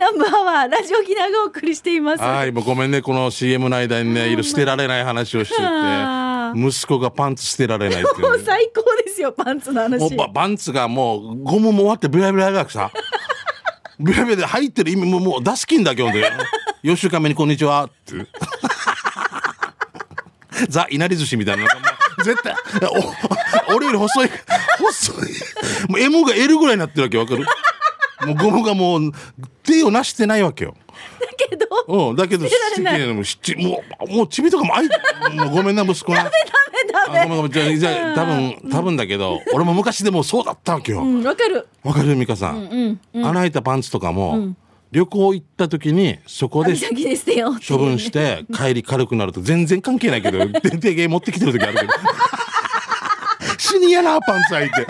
ナンバーはラジオギナがお送りしています。はい、もうごめんね、この CM の間にね、いる捨てられない話をしてて、息子がパンツ捨てられないっていう、ね。もう最高ですよ、パンツの話。もうパンツがもうゴムも終わってブラブラがくさ。ブラブラで入ってる意味ももう出す気んだけどね。4週間目にこんにちはって。ザ・いなり寿司みたいな。絶対、俺より細い、細い。もう M が L ぐらいになってるわけわかるもうゴムがもう、てよなしてないわけよだけどうんだけど七も七もうもうちびとかもあいもうごめんな息子なダメダメごめんごめんじゃあじゃ多分多分だけど俺も昔でもそうだったわけよわ、うん、わかるかる美香さん、うんうん、穴開いたパンツとかも、うん旅行行った時にそこで処分して帰り軽くなると全然関係ないけど電停芸持ってきてる時あるけど死にやなパンツ履いて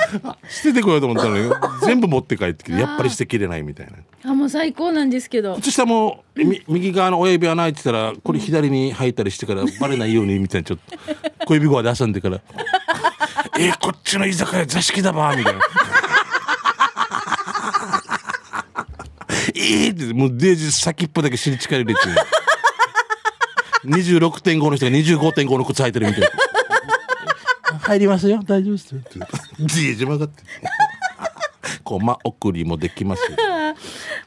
捨ててこようと思ったのに全部持って帰ってきてやっぱり捨てきれないみたいなあもう最高なんですけど靴下も右側の親指穴開いてたらこれ左に履いたりしてから バレないようにみたいなちょっと小指ごで挟んでから「えー、こっちの居酒屋座敷だば」みたいな。ええってもうデージ先っぽだけ尻力入れて26.5の人が25.5の靴履いてるみたいな。入りますよ大丈夫ですよ」って言うと「じまがって」こうま送りもできます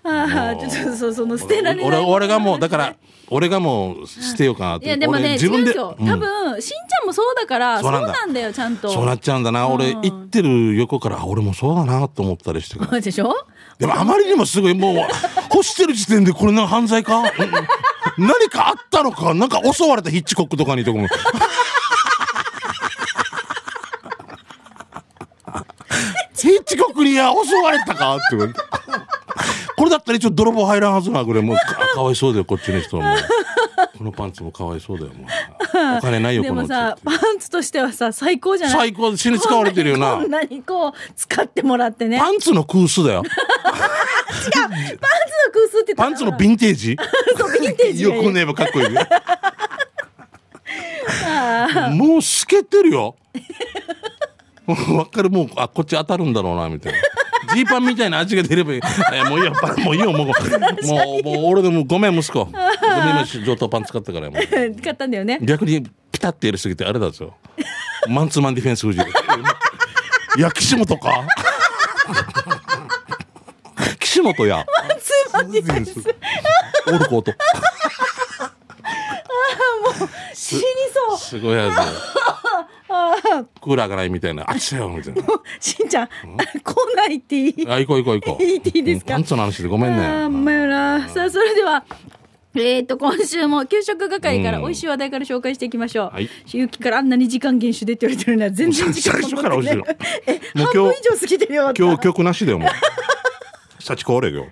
ああちょっとそうその捨てられない俺俺がもうだから俺がもう捨てようかなっていやでもね自分で多分、しんちゃんもそうだからそうなんだよちゃんとそうなっちゃうんだな、俺行ってる横から俺もそうだなと思ったりしてでしょでもあまりにもすごいもう干してる時点でこれな犯罪か何かあったのかなんか襲われたヒッチコックとかにとかもいや襲われたかって言われこれだったら一応泥棒入らんはずなぐらいもうかわいそうだよこっちの人はもう。このパンツもかわいそうだよもうお金ないよでもさパンツとしてはさ最高じゃない最高死に使われてるよなこんなにこう使ってもらってねパンツの空数だよ違うパンツの空数ってパンツのヴィンテージ そうヴィンテージよくねえばかっこいい もう透けてるよもう分かるもうあこっち当たるんだろうなみたいな。ジーパンみたいな味が出ればいい。えもういいよ、もういいよ、もう。もう、もう俺でもごめん、息子。ごめん、上等パン使ったから。使ったんだよね。逆に、ピタってやりすぎて、あれだぞ。マンツーマンディフェンス藤井。い岸本か 岸本や。マンツーマンディフェンス。オルコート。ああ、もう、死にそう。すごいやつ。クーラーがないみたいな。あっちだよ、みたいな。しんちゃん、来ないっていい。あ、行こう行こう行こう。いいっていいですか。パンの話でごめんね。あ、まよな。さあ、それでは。えーと、今週も給食係から美味しい話題から紹介していきましょう。はい。ゆきからあんなに時間厳守でって言われてるのは全然時間、ね、最初から 半分以上過ぎてるよ。今日曲なしだ よ、もう。シャチコーよ。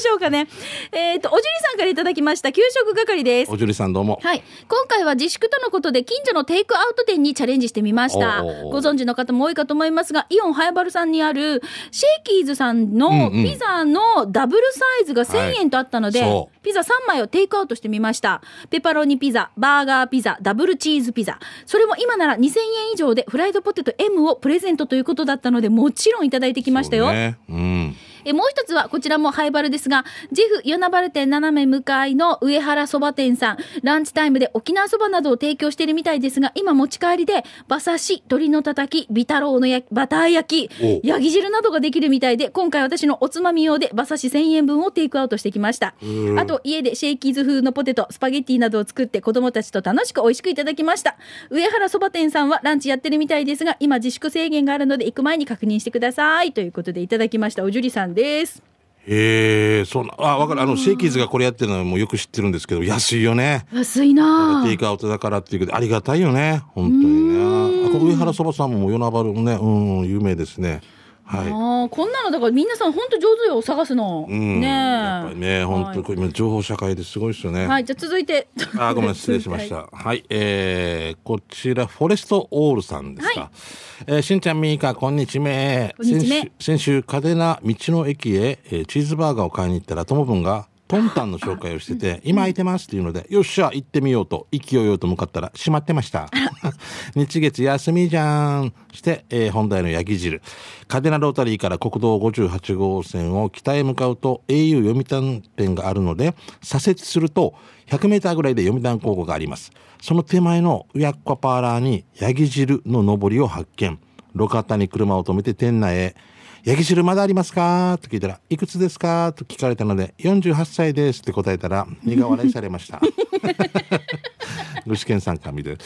しょうかね。えっ、ー、と、おじりさんからいただきました、給食係です。おじりさんどうも。はい。今回は自粛とのことで、近所のテイクアウト店にチャレンジしてみました。ご存知の方も多いかと思いますが、イオン早原さんにある、シェイキーズさんのピザのダブルサイズが1000円とあったので、うんうんはい、ピザ3枚をテイクアウトしてみました。ペパロニピザ、バーガーピザ、ダブルチーズピザ。それも今なら2000円以上で、フライドポテト M をプレゼントということだったので、もちろんいただいてきましたよ。ね、うんえもう一つは、こちらもハイバルですが、ジェフ与那原店斜め向かいの上原そば店さん、ランチタイムで沖縄そばなどを提供しているみたいですが、今持ち帰りで、馬刺し、鶏のたたき、ビタロウのやバター焼き、ヤギ汁などができるみたいで、今回私のおつまみ用で馬刺し1000円分をテイクアウトしてきました。あと、家でシェイキーズ風のポテト、スパゲッティなどを作って子供たちと楽しく美味しくいただきました。上原そば店さんはランチやってるみたいですが、今自粛制限があるので行く前に確認してください。ということでいただきました。おじゅりさんんですへえそうなあ分かるあのシェイキーズがこれやってるのはもうよく知ってるんですけど安いよね安いなテイクアウトだからっていうけどありがたいよね本当にねあこの上原そばさんも与那原もねうん有名ですねはい、あこんなのだから皆さん本当上手よ探すの、うん、ねやっぱりね本当こ今情報社会ですごいですよねはいじゃ続いてあごめん失礼しましたはい、えー、こちらフォレストオールさんですか、はい、えー、しんちゃんみーかこんにちめ先週嘉手納道の駅へ、えー、チーズバーガーを買いに行ったらともぶんがポンタンの紹介をしてて「今空いてます」っていうので「よっしゃ行ってみよう」と勢いよと向かったら閉まってました 日月休みじゃんして、えー、本題のヤギ汁カデナロータリーから国道58号線を北へ向かうと au 読谷店があるので左折すると 100m ぐらいで読谷高校がありますその手前のウヤッコパーラーにヤギ汁の上りを発見路肩に車を止めて店内へ「焼き汁まだありますか?」と聞いたら「いくつですか?」と聞かれたので「48歳です」って答えたら苦笑いされました。具志堅さんから見て、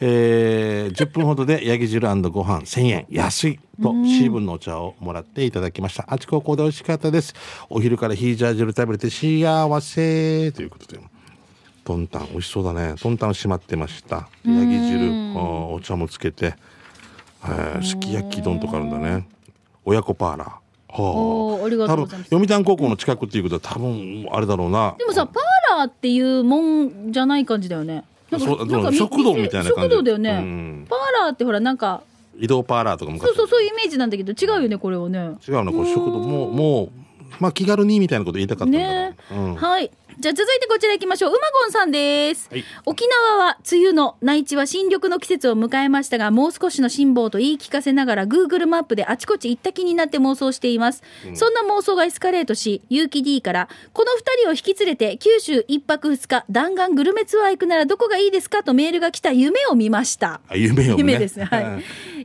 えー、10分ほどで焼き汁ご飯1000円安いとシーブンのお茶をもらっていただきましたあちここで美味しかったですお昼からヒージャージル食べれて幸せということでトンタン美味しそうだねトンタン閉まってましたヤギ汁お茶もつけて、えー、すき焼き丼とかあるんだね親子パーラー。はあ、ありがとうございます読谷高校の近くっていうことは多分あれだろうなでもさパーラーっていうもんじゃない感じだよねなんかなんか食堂みたいな感じ食堂だよね、うパーラーってほらなんか移動パーラーとかそうそうそういうイメージなんだけど違うよねこれはね違うなこれ食堂ももうまあ気軽にみたいなこと言いたかったんだね、うん、はいじゃあ続いてこちら行きましょう。うまごんさんです、はい、沖縄は梅雨の内地は新緑の季節を迎えましたが、もう少しの辛抱と言い聞かせながら Google マップであちこち行った気になって妄想しています。うん、そんな妄想がエスカレートし、結城 D から、この二人を引き連れて九州一泊二日弾丸グルメツアー行くならどこがいいですかとメールが来た夢を見ました。夢を、ね、夢ですね。はい。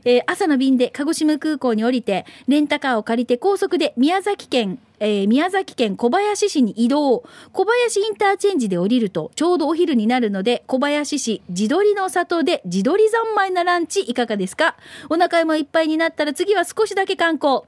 えー、朝の便で鹿児島空港に降りて、レンタカーを借りて高速で宮崎県えー、宮崎県小林市に移動小林インターチェンジで降りるとちょうどお昼になるので小林市地鶏の里で地鶏三昧なランチいかがですかお腹もいっぱいになったら次は少しだけ観光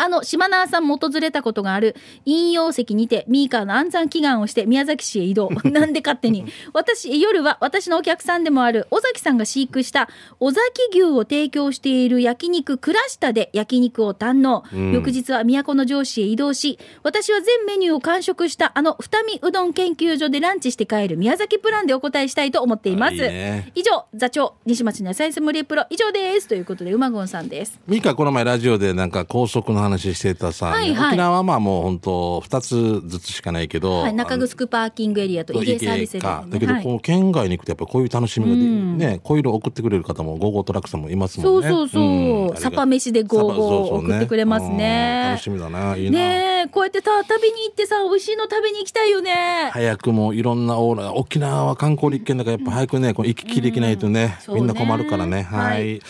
あの、島縄さんも訪れたことがある、引用石にて、ミーカーの安産祈願をして、宮崎市へ移動。なんで勝手に。私、夜は私のお客さんでもある、尾崎さんが飼育した、尾崎牛を提供している焼肉、倉下で焼肉を堪能。うん、翌日は都の上司へ移動し、私は全メニューを完食した、あの、二見うどん研究所でランチして帰る宮崎プランでお答えしたいと思っています。いいね、以上、座長、西町の野菜ソムリエプロ、以上です。ということで、うまごんさんです。ミーカー、この前ラジオでなんか高速の話話してたさ、はいはい、沖縄はまあもう本当2つずつしかないけど、はい、中城パーキングエリアと池サービスエリア、ね、だけどこう県外に行くとやっぱこういう楽しみがで、うん、ねこういうの送ってくれる方もゴーゴートラックさんもいますもんねそうそうそう、うん、サパ飯でゴーゴー送ってくれますね、ね、楽しみだないいなねこうやってさ旅に行ってさ美味しいの食べに行きたいよね早くもいろんなオーラ沖縄は観光立県だからやっぱ早くねこう行き来できないとね、うん、ねみんな困るからねはい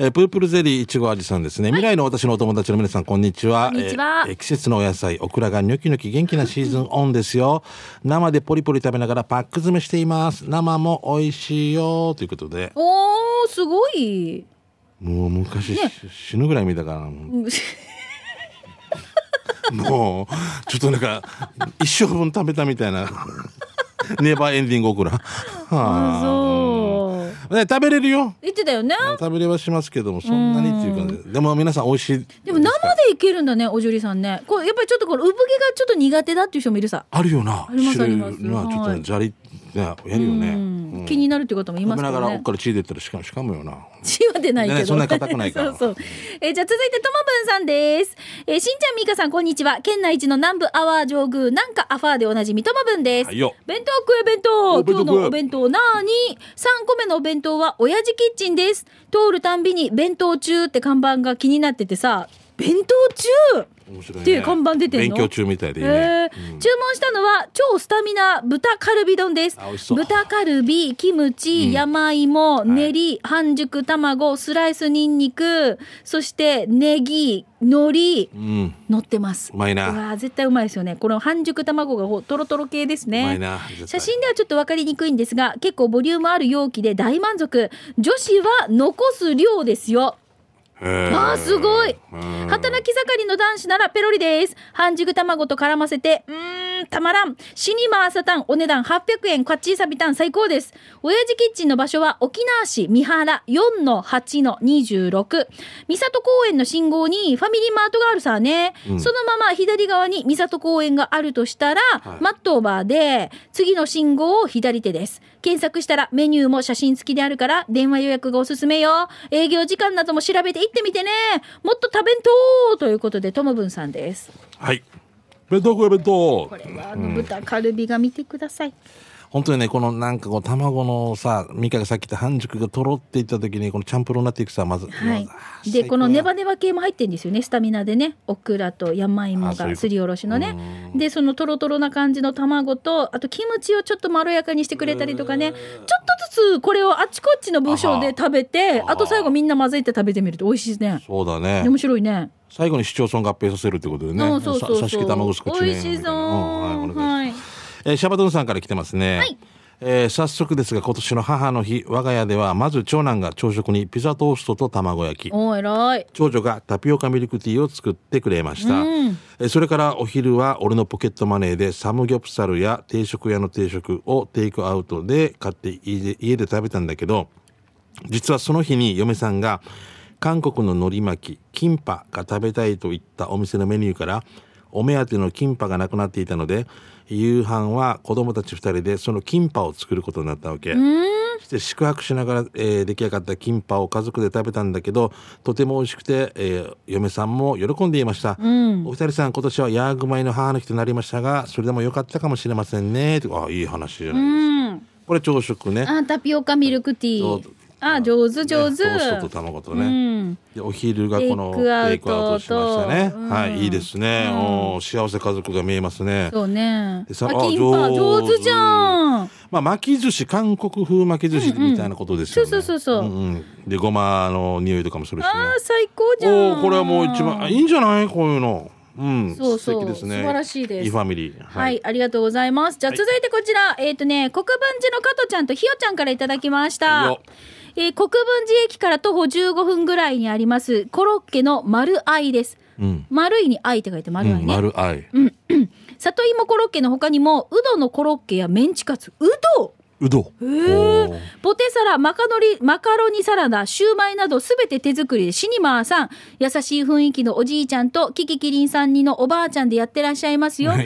えー、プープルゼリーいちご味さんですね、はい、未来の私のお友達の皆さんこんにちはこんにちは、えー、季節のお野菜オクラがニョキニョキ元気なシーズンオンですよ生でポリポリ食べながらパック詰めしています生も美味しいよということでおおすごいもう昔、ね、死ぬぐらい見たからもうちょっとなんか一生分食べたみたいな ネバーエンディングオクラはあそうね食べれるよ言ってたよね食べれはしますけどもそんなにっていう感じででも皆さん美味しいでも生でいけるんだねおじゅりさんねこうやっぱりちょっとこの産毛がちょっと苦手だっていう人もいるさあるよなありますありますちょっとじゃりねやるよね、気になるっていう方もいますからね。からっから血出たらしかしかもよな。血は出ないけど、ね、そんな硬くないから そうそうえー、じゃあ続いてともぶんさんです、えー、しんちゃんみかさんこんにちは県内一の南部アワー上宮なんかアファーでおなじみともぶんです、はい、弁当食え弁当今日のお弁当なーに3個目のお弁当は親父キッチンです通るたんびに弁当中って看板が気になっててさ弁当中、ね、っていう看板出てるの勉強中みたいでいいね、えーうん、注文したのは超スタミナ豚カルビ丼です豚カルビキムチ、うん、山芋練り、はい、半熟卵スライスニンニクそしてネギ海苔、うん、乗ってますうまいなわ絶対うまいですよねこの半熟卵がとろとろ系ですね写真ではちょっと分かりにくいんですが結構ボリュームある容器で大満足女子は残す量ですよあすごい働き盛りの男子ならペロリです半熟卵と絡ませてうんたまらんシニマーサタンお値段800円カッチーサビタン最高です親父キッチンの場所は沖縄市三原4の8の26三郷公園の信号にファミリーマートがあるさね、うん、そのまま左側に三郷公園があるとしたら、はい、マットオーバーで次の信号を左手です検索したらメニューも写真付きであるから電話予約がおすすめよ営業時間なども調べてってみてねもっと食べんとということでトムブンさんですはい弁当食え弁当これはあの豚カルビが見てください、うん本当にね、このなんかこう卵のさ、ミカがさっき言った半熟がとろっていった時に、このチャンプルーナティクスはまず。はい。で、このネバネバ系も入ってるんですよね、スタミナでね。オクラと山芋がすりおろしのね。で、そのとろとろな感じの卵と、あとキムチをちょっとまろやかにしてくれたりとかね、ちょっとずつこれをあちこちの部署で食べて、あと最後みんな混ぜて食べてみると美味しいですね。そうだね。面白いね。最後に市町村合併させるってことでね。そうそうそうそ美味しそう。はい、お願いします。はいえー、シャバドゥンさんから来てますね。はい。えー、早速ですが今年の母の日我が家ではまず長男が朝食にピザトーストと卵焼きお偉い長女がタピオカミルクティーを作ってくれました、うん、えそれからお昼は俺のポケットマネーでサムギョプサルや定食屋の定食をテイクアウトで買って家で食べたんだけど実はその日に嫁さんが韓国の海苔巻きキンパが食べたいといったお店のメニューからお目当てのキンパがなくなっていたので夕飯は子供たち2人でそのキンパを作ることになったわけ。そして宿泊しながら、えー、出来上がったキンパを家族で食べたんだけどとても美味しくて、えー、嫁さんも喜んでいました、お二人さん今年はヤーグマイの母の日となりましたがそれでも良かったかもしれませんねあいい話じゃないですか、これ朝食ねあタピオカミルクティーあ上手上手、ね、トーストと卵とね、うん、お昼がこのテイクアウトしましたね、うん、はいいいですね、うん、幸せ家族が見えますねそうねでさあ上手じゃんまあ巻き寿司韓国風巻き寿司みたいなことですよね、うんうん、そうそうそうそう、うんうん、でごまの匂いとかもするし、ね、ああ最高じゃんおこれはもう一番いいんじゃないこういうのうん、そうそう、ね、素晴らしいです。いファミリー、はい、はい、ありがとうございます。じゃあ、続いてこちら、はい、えっ、ー、とね、黒板寺の加藤ちゃんとひよちゃんからいただきました。いいえー、国分寺駅から徒歩15分ぐらいにあります、コロッケの丸愛です。うん、丸いに愛って書いて丸愛ね。うん、丸愛。うん。里芋コロッケの他にも、うどのコロッケやメンチカツ、うどうどポテサラマカロリマカロニサラダシューマイなどすべて手作りでシニマーさん優しい雰囲気のおじいちゃんとキキキリンさんにのおばあちゃんでやってらっしゃいますよも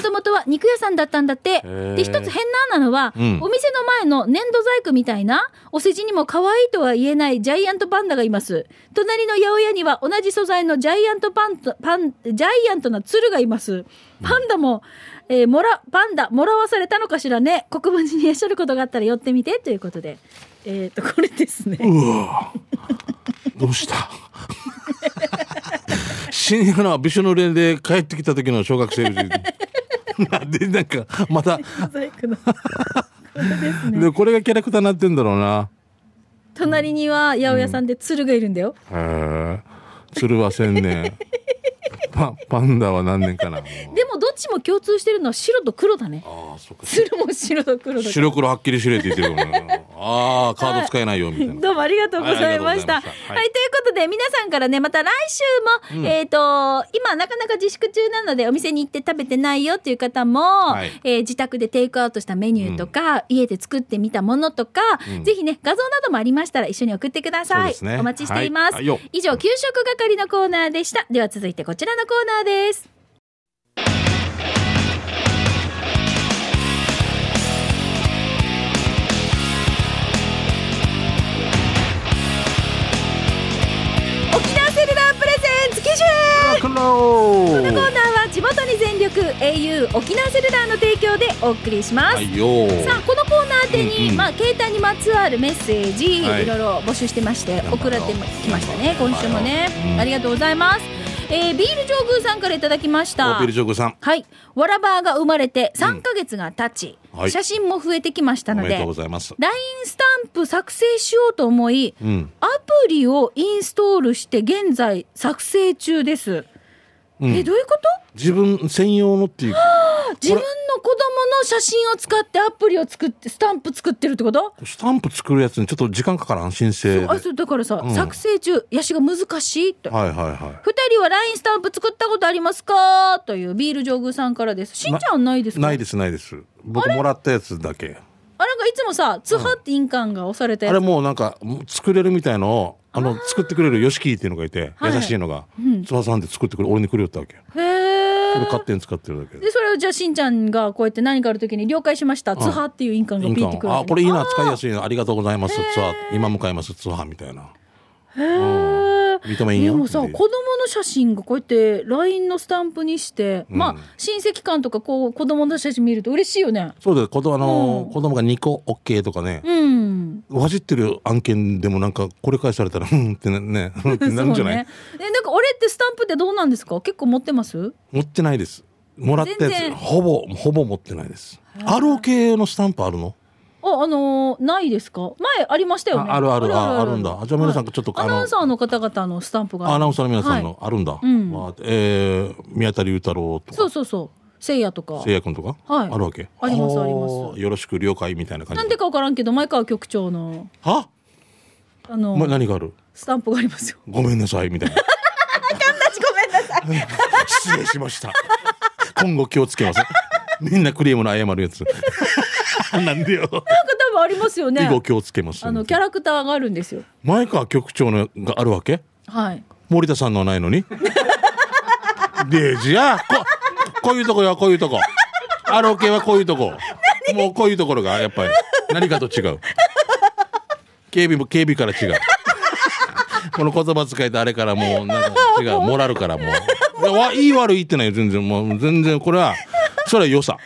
ともとは肉屋さんだったんだってで一つ変ななのは、うん、お店の前の粘土細工みたいなお世辞にも可愛いとは言えないジャイアントパンダがいます隣の八百屋には同じ素材のジャイアントパンパンジャイアントな鶴がいますパンダも、えー、もら、パンダ、もらわされたのかしらね。国分寺にいらっしゃることがあったら寄ってみて、ということで。えっ、ー、と、これですね。うわどうした に宿のびしょ濡れで帰ってきた時の小学生で、なんか、また。で、ね、これがキャラクターになってんだろうな。隣には八百屋さんで鶴がいるんだよ。うん、へえ。鶴は千年。パパンダは何年かな でもどっちも共通してるのは白と黒だねああそっか鶴も白と黒白黒はっきりしれって言ってるからなああ カード使えないよみたいな、どうもありがとうございました、はい、ということで皆さんからねまた来週も、うん、えっ、ー、と今なかなか自粛中なのでお店に行って食べてないよっていう方も、はい、えー、自宅でテイクアウトしたメニューとか、うん、家で作ってみたものとか、うん、ぜひね画像などもありましたら一緒に送ってください、ね、お待ちしています、以上給食係のコーナーでしたでは続いてこちらののコーナーです。沖縄セルラープレゼンツ基準このコーナーは地元に全力 au 沖縄セルラーの提供でお送りします、はいさあこのコーナー宛てに、うんうんまあ、携帯にまつわるメッセージ、はいい、ろいろ募集してまして送ろられてきましたね今週もね、うんありがとうございますえー、ビール上宮さんからいただきましたビール上宮さんはいわらばが生まれて3か月が経ち、うんはい、写真も増えてきましたので LINE スタンプ作成しようと思い、うん、アプリをインストールして現在作成中ですうん、えどういうこと自分専用のっていう、自分の子供の写真を使ってアプリを作ってスタンプ作ってるってことスタンプ作るやつにちょっと時間かからん申請あそうだからさ、うん、作成中ヤシが難しいはいはいはい、2人は LINE スタンプ作ったことありますかというビール上宮さんからですしんちゃんないですかないですないです僕もらったやつだけあなんかいつもさ「つは」って印鑑が押されて、うん、あれもうなんか作れるみたいのをあの作ってくれるヨシキっていうのがいて、優しいのが、翼さんで作ってくれ俺にくれよったわけへえそれ勝手に使ってるだけでそれをじゃあしんちゃんがこうやって何かある時に「了解しましたツハ」っていう印鑑がピーってくるあこれいいな使いやすいなありがとうございますツハ今向かいますツハみたいなへえ認めんよでもさ子供の写真がこうやって LINE のスタンプにして、うん、まあ親戚間とかこう子供の写真見ると嬉しいよねそうだよ子あの、うん、子供が2個 OK とかね、うん、走ってる案件でもなんかこれ返されたら うんってねって なるんじゃない、ね、えなんか俺ってスタンプってどうなんですか結構持ってます持ってないですもらったやつほぼほぼ持ってないです ROK のスタンプあるのあ、あのー、ないですか。前ありましたよね。あるある、あ、あるんだ。じゃ、皆さん、ちょっと、アナウンサーの方々のスタンプが。アナウンサーの皆さんの、あるんだ。まあ、ええ、宮田龍太郎とか。そうそうそう。せいやとか。せいやくんとか。はい。あるわけ。あります、あります。よろしく了解みたいな感じ。なんでかわからんけど、前川局長の。は。あの。ま何がある。スタンプがありますよ。ごめんなさいみたいな。あごめんなさい。失礼しました。今後気をつけます。みんなクリームの謝るやつ。なんだよ。なんか多分ありますよね。以後気をつけます。あのキャラクターがあるんですよ。前川局長のがあるわけ。はい。森田さんのはないのに。デじゃあここういうとこよこういうとこ。アロケはこういうとこ。もうこういうところがやっぱり何かと違う。警備も警備から違う。この言葉使いとあれからもうなんか違う モラルからもう。いい悪いってない全然もう全然これはそれは良さ。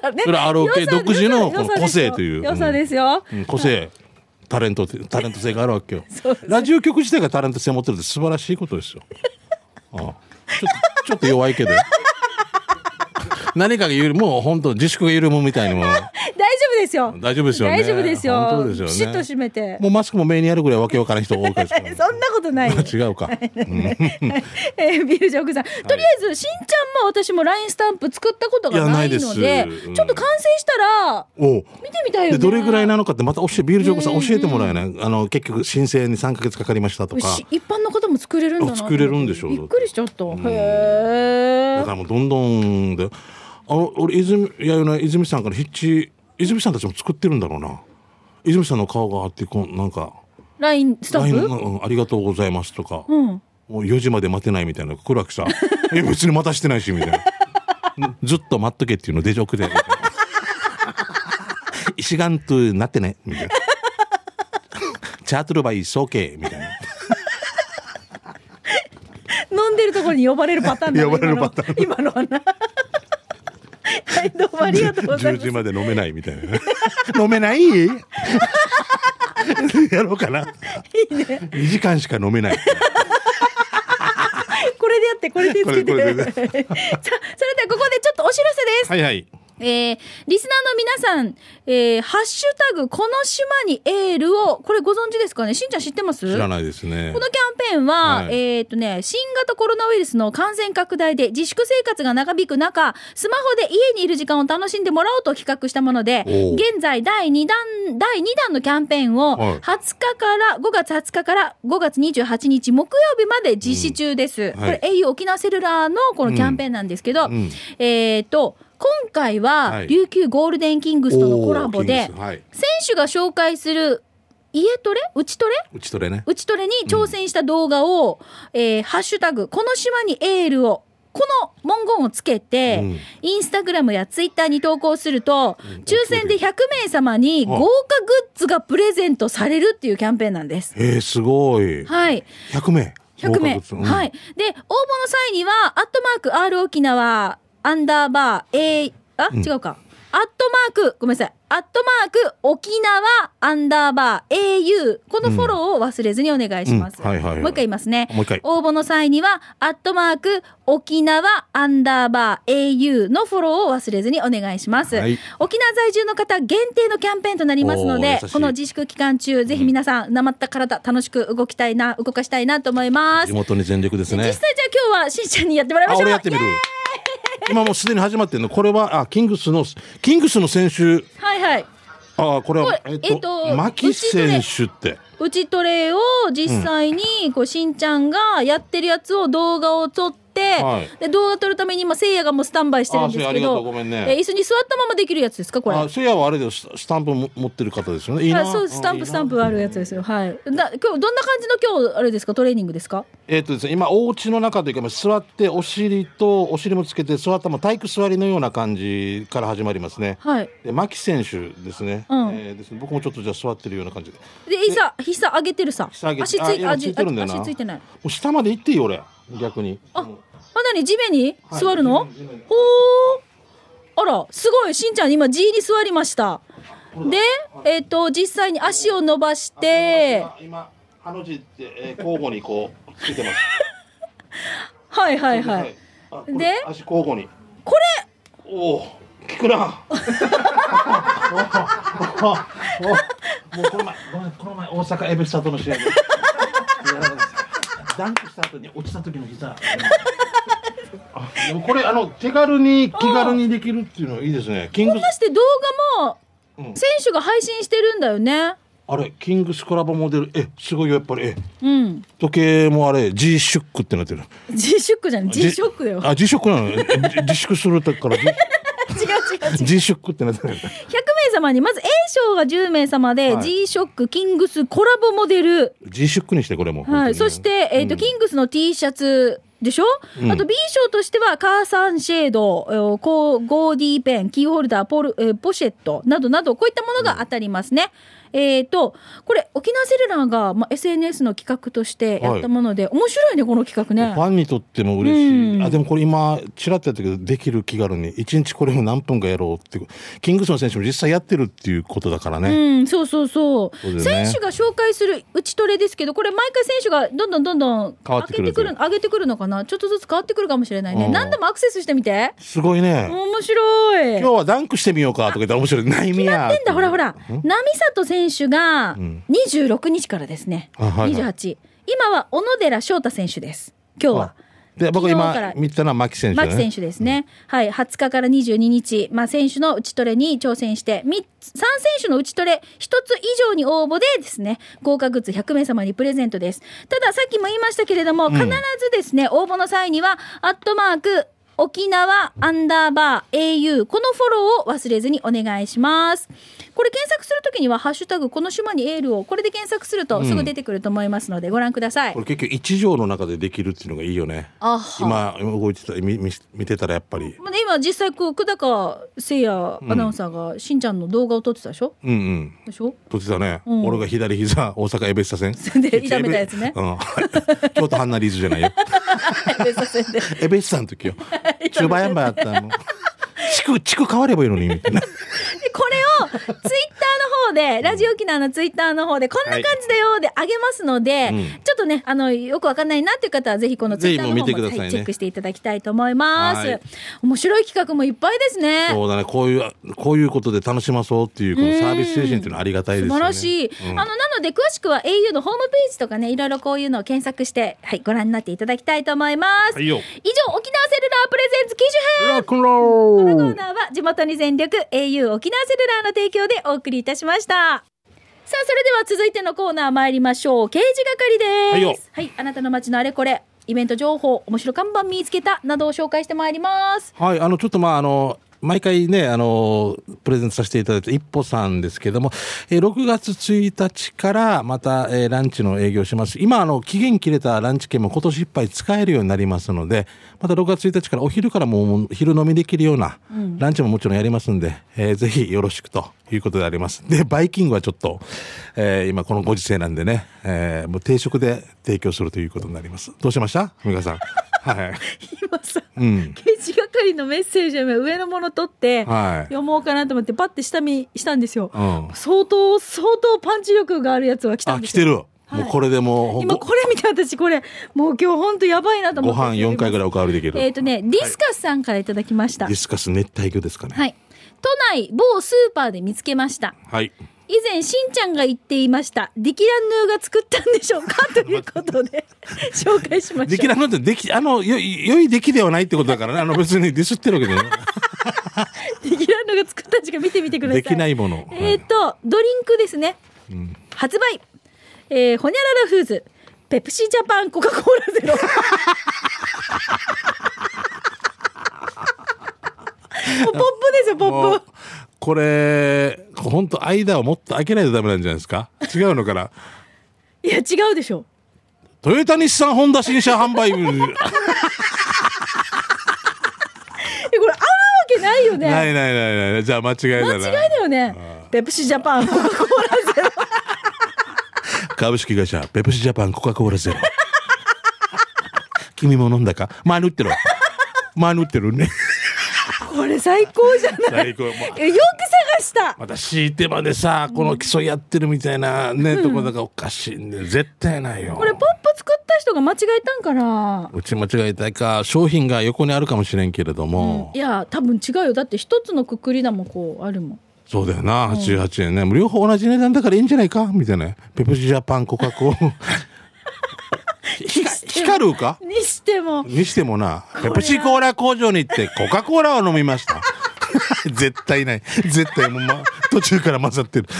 さねそれアロケ独自のこの個性という良さですよ、うん、個性タレントタレント性があるわけよ、ラジオ局自体がタレント性持ってるって素晴らしいことですよああちょちょっと弱いけど何かが緩もう本当自粛が緩むみたいにもですよ。大丈夫ですよ、ね、大丈夫ですよ。すよね、シッと閉めて。もうマスクも目にあるぐらいわけわからん人多いから。そんなことない。違うか。えー、ビルジョークさん、とりあえず、しんちゃんも私もラインスタンプ作ったことがないので、でうん、ちょっと完成したら、見てみたいよ、ね、どれぐらいなのかってまた教えビールジョークさん教えてもらえない、うんうん、あの結局申請に3か月かかりましたとか一般の方も作れるんだな作れるんでしょうびっくりしちゃった、うん、へえだからもうどんどんであ俺泉弥生泉さんからヒッチ泉さんたちも作ってるんだろうな泉さんの顔があってこうなんか LINE スタッフ、うん、ありがとうございます」とか、うん、もう4時まで待てない」みたいな黒木さん「え 別に待たしてないし」みたいな「ずっと待っとけ」っていうの出直で「石岩となってね」みたいな「チャートルバイ総計」みたいな。飲んでるところに呼ばれるパターンだ、ね、呼ばれるパターン今のはなはいどうもありがとうございます10時まで飲めないみたいな 飲めない やろうかないいね2時間しか飲めないこれでやってこれでつけて さあそれではここでちょっとお知らせです、はいはい、えー、リスナーの皆さん、えー、ハッシュタグ、この島にエールを、これご存知ですかねしんちゃん知ってます知らないですね。このキャンペーンは、はい、えっ、ー、とね、新型コロナウイルスの感染拡大で自粛生活が長引く中、スマホで家にいる時間を楽しんでもらおうと企画したもので、現在第2弾、第2弾のキャンペーンを、20日から、5月20日から5月28日木曜日まで実施中です。うんはい、これ、au 沖縄セルラーのこのキャンペーンなんですけど、うんうん、えっ、ー、と、今回は琉球ゴールデンキングスとのコラボで、選手が紹介する家トレ内トレ内トレね。内トレに挑戦した動画を、うん、えー、ハッシュタグ、この島にエールを、この文言をつけて、うん、インスタグラムやツイッターに投稿すると、うん、抽選で100名様に豪華グッズがプレゼントされるっていうキャンペーンなんです。えー、すごい。はい。100名100名、うん、はい。で、応募の際には、アットマーク R 沖縄アンダーバー、A、あ、うん、違うか。アットマーク、ごめんなさい。アットマーク、沖縄、アンダーバー、au。このフォローを忘れずにお願いします。もう一回言いますね。もう一回。応募の際には、アットマーク、沖縄、アンダーバー、au のフォローを忘れずにお願いします。はい、沖縄在住の方限定のキャンペーンとなりますので、この自粛期間中、ぜひ皆さん、なまった体、楽しく動きたいな、動かしたいなと思います。地元に全力ですね。実際じゃあ今日は、しんちゃんにやってもらいましょう。あ、俺やってみる。今もうすでに始まってるのこれはあキングスのキングスの選手はいはいあこれはえっとえっと、牧選手って打ちトレを実際にこう、しんちゃんがやってるやつを動画を撮ってて、はい、で動画撮るために今せいやがもうスタンバイしてるんですけどごめんね、ねえ椅子に座ったままできるやつですかこれせいやはあれでスタンプも持ってる方ですよねいいな、そうスタンプスタンプあるやつですよはいだ今日どんな感じの今日あれですかトレーニングですかえー、っとですね今お家の中というか座ってお尻とお尻もつけて座ったま体育座りのような感じから始まりますねはいで牧選手ですね、うん、えー、ですね僕もちょっとじゃ座ってるような感じででひさひさ上げてるさ足ついてな足ついてないもう下まで行っていい俺逆にああ、なに地面に座るの、はい、ほーあらすごいしんちゃん今地に座りましたでえっ、ー、と実際に足を伸ばして今ハの字って、えー、交互にこうつけてますはいはいはい、で足交互にこれおお聞くな もうこの前ごめんこの前大阪エベスタとの試合で ダンクした後に落ちた時の膝あでもこれあの手軽に気軽にできるっていうのはいいですね。キ ンこんなして動画も選手が配信してるんだよね。あれキングスコラボモデルえすごいよやっぱりえうん。時計もあれ G シュックってなってる。G シュックじゃん。G ショックだよ。違うあ G ショックなの。自 粛するだから G- 違う違う。G ショックってなってる。100名様にまず A 賞が10名様で、はい G ショックキングスコラボモデル、G ショックにしてこれも。はい、そして、えーとキングスの T シャツでしょ、うん、あと B 賞としてはカーサンシェード、ゴーディーペン、キーホルダー、ポルえポシェットなどなど、こういったものが当たりますね。えっ、ー、と、これ、沖縄セルラーが、まあ、SNS の企画としてやったもので、はい、面白いね、この企画ね。ファンにとっても嬉しい。あ、でもこれ今、ちらっとやったけど、できる気軽に、1日これを何分かやろうってう。キングスの選手も実際やってるっていうことだからね。うん、そうそうそう。ね、選手が紹介する打ち取れですけど、これ毎回選手がどんどんどんどん上げてくる、上げてくるのかな。ちょっとずつ変わってくるかもしれないね。うん、何でもアクセスしてみて。すごいね。面白い。今日はダンクしてみようかとか言ったら面白い。ないみや。ってんだ、ほらほら。波里選選手が26日からですね、うん、はいはい、28今は小野寺翔太選手です今日は。で僕今見たのは牧選手、ね、牧選手ですね、うん、はい20日から22日、まあ、選手の打ち取れに挑戦して3選手の打ち取れ1つ以上に応募でですね豪華グッズ100名様にプレゼントですたださっきも言いましたけれども、必ずですね応募の際には「アットマーク沖縄アンダーバー au このフォローを忘れずにお願いしますこれ検索するときには「ハッシュタグこの島にエールを」これで検索するとすぐ出てくると思いますのでご覧ください、うん、これ結局一条の中でできるっていうのがいいよね今今動いてた見見てたらやっぱり今実際こう久高誠也アナウンサーがしんちゃんの動画を撮ってたでしょうんうんでしょ撮ってたね、うん、俺が左膝大阪エベッサ線 で痛めたやつね、うん、京都ハンナリーズじゃないよエベッサ線でエベッサの時よ中盤やんばやったの。地区、地区変わればいいのに、みたいな。こツイッターの方で、ラジオ沖縄のツイッターの方で、こんな感じだよであげますので、ちょっとね、あの、よくわかんないなっていう方は、ぜひこのツイッターの方も、ね、チェックしていただきたいと思います。面白い企画もいっぱいですね。そうだね、こういう、こういうことで楽しまそうっていう、このサービス精神っていうのはありがたいです、ね、素晴らしい。あの、なので、詳しくは au のホームページとかね、いろいろこういうのを検索して、はい、ご覧になっていただきたいと思います。はい、以上、沖縄セルラープレゼンツ記事編このコーナーは地元に全力 au 沖縄セルラーの提供でお送りいたしました。さあ、それでは続いてのコーナー参りましょう。刑事係です。はい、はい、あなたの街のあれこれ。イベント情報、面白看板見つけたなどを紹介してまいります。はい、あのちょっとまああの毎回ね、あの、プレゼントさせていただいた一歩さんですけども、えー、6月1日からまた、えー、ランチの営業します。今、あの、期限切れたランチ券も今年いっぱい使えるようになりますので、また6月1日からお昼からもう昼飲みできるような、ランチももちろんやりますんで、うん、えー、ぜひよろしくということであります。で、バイキングはちょっと、えー、今このご時世なんでね、えー、もう定食で提供するということになります。どうしました美香さん。はい。さ、うん、刑事係のメッセージを上のもの取って、読もうかなと思ってパッて下見したんですよ、相当相当パンチ力があるやつは来たんですよあ来てるもうこれでもう、今これ見て私これもう今日本当やばいなと思ってご飯4回ぐらいおかわりできるえっ、とねディスカスさんからいただきました、ディスカス熱帯魚ですかねはい都内某スーパーで見つけましたはい以前しんちゃんが言っていましたディキランヌーが作ったんでしょうかということで 紹介しましたディキランヌーってできあのよ良い出来ではないってことだからねあの別にディスってるわけでディキランヌーが作った時間見てみてくださいできないものえっ、ー、とドリンクですね、うん、発売、えー、ホニャララフーズペプシジャパンコカ・コーラゼロ ポップですよポップこれ本当間をもっと開けないとダメなんじゃないですか違うのかないや違うでしょトヨタ日産ホンダ新車販売部 これあるわけないよねないないないないじゃあ間違いだな間違いだよねペプシジャパンコカ・コーラゼロ株式会社ペプシジャパンコカ・コーラゼロ君も飲んだか前に打ってろ前に打ってるねこれ最高じゃない最高よく探したまた敷いてまでさこの基礎やってるみたいなね、うん、とこだからおかしいんで絶対ないよこれポップ作った人が間違えたんからうち間違えたいか商品が横にあるかもしれんけれども、うん、いや多分違うよだって一つのくくりだもんこうあるもんそうだよな、88円ね両方同じ値段だからいいんじゃないかみたいなペプシジャパンコカ・コ 光るかてもにしてもなペプシコーラ工場に行ってコカ・コーラを飲みました 絶対ない絶対もう、ま、途中から混ざってるこ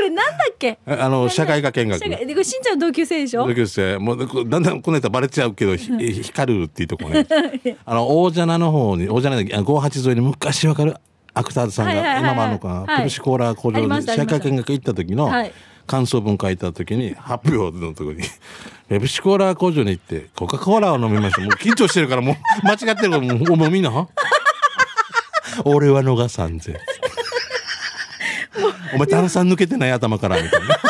れなんだっけあの社会科見学でこれしんちゃん同級生でしょ同級生もうだんだんこのネバレちゃうけど光るっていうとこね あの大蛇の方に大蛇の58沿いに昔わかるアクターズさんが、今もあるのかな、ペプシコーラ工場に社会科見学行った時の、はい感想文書いた時に発表のとこに「レ プシコーラ工場に行ってコカ・コーラを飲みました」もう緊張してるからもう 間違ってるからもうもうみんな俺は逃さんぜお前炭酸抜けてない頭からみたいな。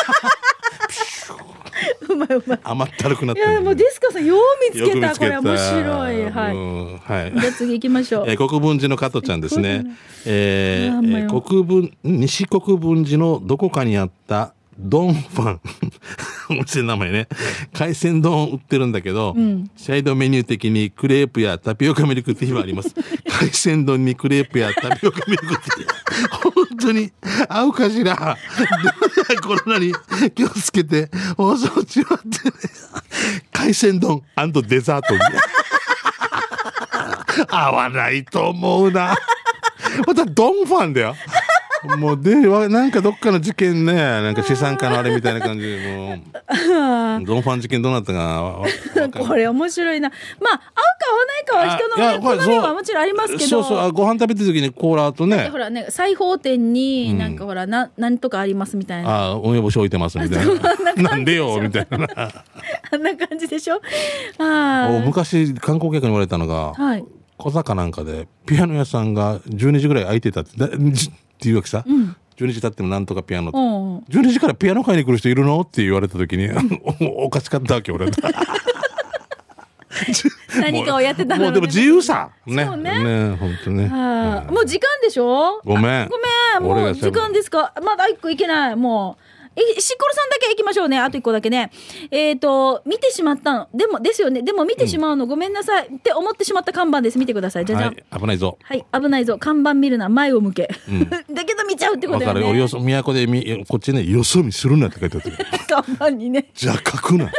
うまいうまい。甘ったるくなって、ね、いやもうディスカさんよう見つけたこれ面白いはい、はい、じゃ次行きましょう、えー、国分寺の加藤ちゃんですね、ええー、国分西国分寺のどこかにあったドンファン。お店の名前ね。海鮮丼売ってるんだけど、うん、シャイドメニュー的にクレープやタピオカミルクティーはあります。海鮮丼にクレープやタピオカミルクティー。本当に合うかしら。どコロナに気をつけて、放送中はって、ね、海鮮丼デザートに。合わないと思うな。また、ドンファンだよ。もうでなんかどっかの事件ねなんか資産家のあれみたいな感じで もうドンファン事件どうなったかこれ面白いなまあ合うか合わないかは人の好みはもちろんありますけどそうそうご飯食べてる時にコーラとねほらね裁縫店になんかほら、うん、なとかありますみたいなあお梅干し置いてますみたいな なんでよみたいな あんな感じでしょあ昔観光客に言われたのが、はい、小坂なんかでピアノ屋さんが12時ぐらい空いてたってっていうわけさ、うん、12時経ってもなんとかピアノ、うん、12時からピアノ買いに来る人いるのって言われた時に、おかしかったわけ俺 何かをやってた、ね、もうでも自由さねね本当ね、もう時間でしょごめんごめんもう時間ですかまだ一個いけないもうえ、しっころさんだけ行きましょうね。あと一個だけね。えっ、ー、と、見てしまったの。でも、ですよね。でも見てしまうの、ごめんなさい。って思ってしまった看板です。見てください。じゃじゃん。はい、危ないぞ。はい、危ないぞ。看板見るな。前を向け。うん、だけど見ちゃうってことだよね。わかる。よそ、都でみ、こっちね、よそ見するなって書いてある。看板にね。書くな。は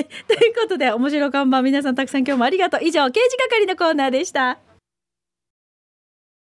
い。ということで、面白看板皆さんたくさん今日もありがとう。以上、刑事係のコーナーでした。